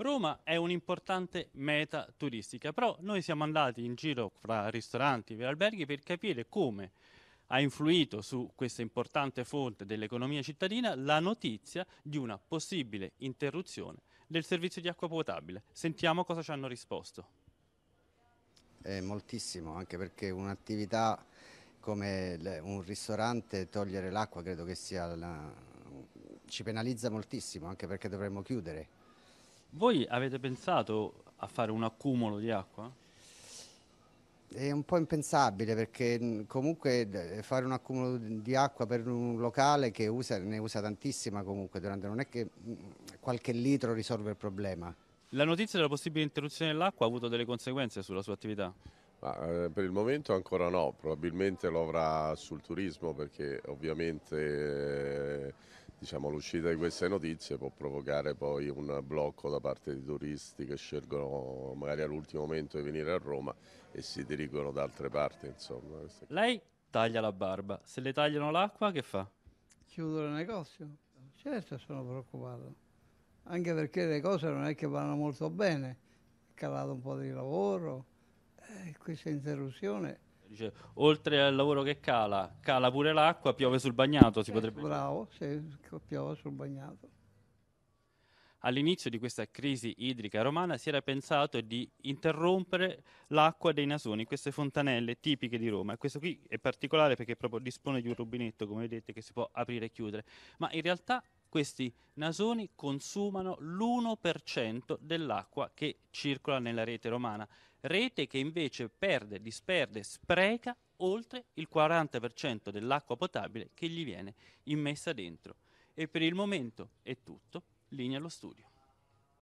Roma è un'importante meta turistica, però noi siamo andati in giro fra ristoranti e alberghi per capire come ha influito su questa importante fonte dell'economia cittadina la notizia di una possibile interruzione del servizio di acqua potabile. Sentiamo cosa ci hanno risposto. È eh, moltissimo, anche perché un'attività come un ristorante togliere l'acqua credo che sia la... ci penalizza moltissimo, anche perché dovremmo chiudere voi avete pensato a fare un accumulo di acqua? È un po' impensabile perché mm, comunque eh, fare un accumulo di acqua per un locale che usa, ne usa tantissima comunque, durante, non è che mm, qualche litro risolve il problema. La notizia della possibile interruzione dell'acqua ha avuto delle conseguenze sulla sua attività? Ma, eh, per il momento ancora no, probabilmente lo avrà sul turismo perché ovviamente... Eh, diciamo, l'uscita di queste notizie può provocare poi un blocco da parte di turisti che scelgono magari all'ultimo momento di venire a Roma e si dirigono da altre parti. Insomma. Lei taglia la barba, se le tagliano l'acqua che fa? Chiudo il negozio, certo sono preoccupato, anche perché le cose non è che vanno molto bene, è calato un po' di lavoro, eh, questa interruzione dice, oltre al lavoro che cala, cala pure l'acqua, piove sul bagnato, si eh, potrebbe Bravo, sì, piove sul bagnato. All'inizio di questa crisi idrica romana si era pensato di interrompere l'acqua dei nasoni, queste fontanelle tipiche di Roma. questo qui è particolare perché proprio dispone di un rubinetto, come vedete, che si può aprire e chiudere. Ma in realtà questi nasoni consumano l'1% dell'acqua che circola nella rete romana rete che invece perde, disperde, spreca oltre il 40% dell'acqua potabile che gli viene immessa dentro. E per il momento è tutto, linea allo studio.